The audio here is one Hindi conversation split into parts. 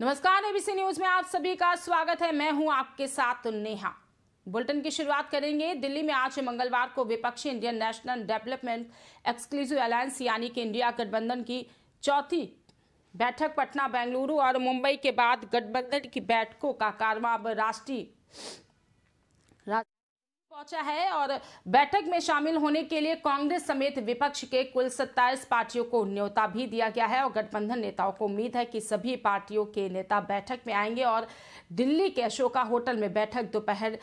नमस्कार एबीसी न्यूज में आप सभी का स्वागत है मैं हूं आपके साथ नेहा बुलेटिन की शुरुआत करेंगे दिल्ली में आज मंगलवार को विपक्षी Indian National Development Exclusive Alliance यानी कि इंडिया गठबंधन की चौथी बैठक पटना बेंगलुरु और मुंबई के बाद गठबंधन की बैठकों का कारवा अब राष्ट्रीय पहुंचा है और बैठक में शामिल होने के लिए कांग्रेस समेत विपक्ष के कुल सत्ताईस पार्टियों को न्योता भी दिया गया है और गठबंधन नेताओं को उम्मीद है कि सभी पार्टियों के नेता बैठक में आएंगे और दिल्ली के अशोका होटल में बैठक दोपहर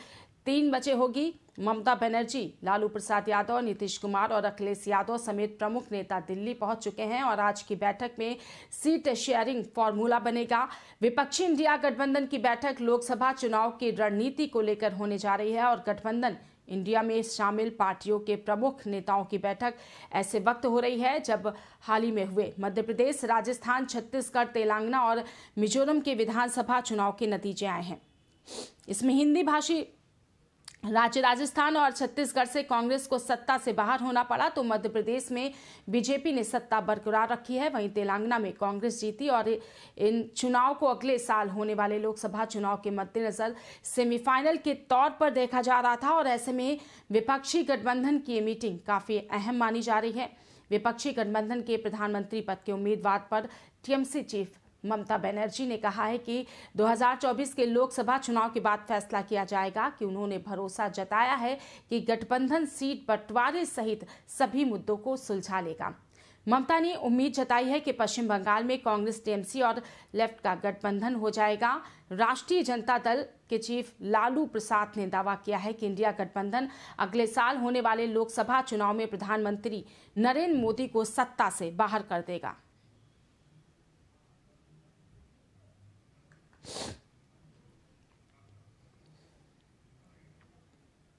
तीन बचे होगी ममता बनर्जी लालू प्रसाद यादव नीतीश कुमार और अखिलेश यादव समेत प्रमुख नेता दिल्ली पहुंच चुके हैं और आज की बैठक में सीट शेयरिंग फॉर्मूला बनेगा विपक्षी इंडिया गठबंधन की बैठक लोकसभा चुनाव की रणनीति को लेकर होने जा रही है और गठबंधन इंडिया में शामिल पार्टियों के प्रमुख नेताओं की बैठक ऐसे वक्त हो रही है जब हाल ही में हुए मध्य प्रदेश राजस्थान छत्तीसगढ़ तेलंगाना और मिजोरम के विधानसभा चुनाव के नतीजे आए हैं इसमें हिंदी भाषी राज्य राजस्थान और छत्तीसगढ़ से कांग्रेस को सत्ता से बाहर होना पड़ा तो मध्य प्रदेश में बीजेपी ने सत्ता बरकरार रखी है वहीं तेलंगाना में कांग्रेस जीती और इन चुनाव को अगले साल होने वाले लोकसभा चुनाव के मद्देनजर सेमीफाइनल के तौर पर देखा जा रहा था और ऐसे में विपक्षी गठबंधन की मीटिंग काफी अहम मानी जा रही है विपक्षी गठबंधन के प्रधानमंत्री पद के उम्मीदवार पर टीएमसी चीफ ममता बनर्जी ने कहा है कि 2024 के लोकसभा चुनाव के बाद फैसला किया जाएगा कि उन्होंने भरोसा जताया है कि गठबंधन सीट बंटवारे सहित सभी मुद्दों को सुलझा लेगा ममता ने उम्मीद जताई है कि पश्चिम बंगाल में कांग्रेस टीएमसी और लेफ्ट का गठबंधन हो जाएगा राष्ट्रीय जनता दल के चीफ लालू प्रसाद ने दावा किया है कि इंडिया गठबंधन अगले साल होने वाले लोकसभा चुनाव में प्रधानमंत्री नरेंद्र मोदी को सत्ता से बाहर कर देगा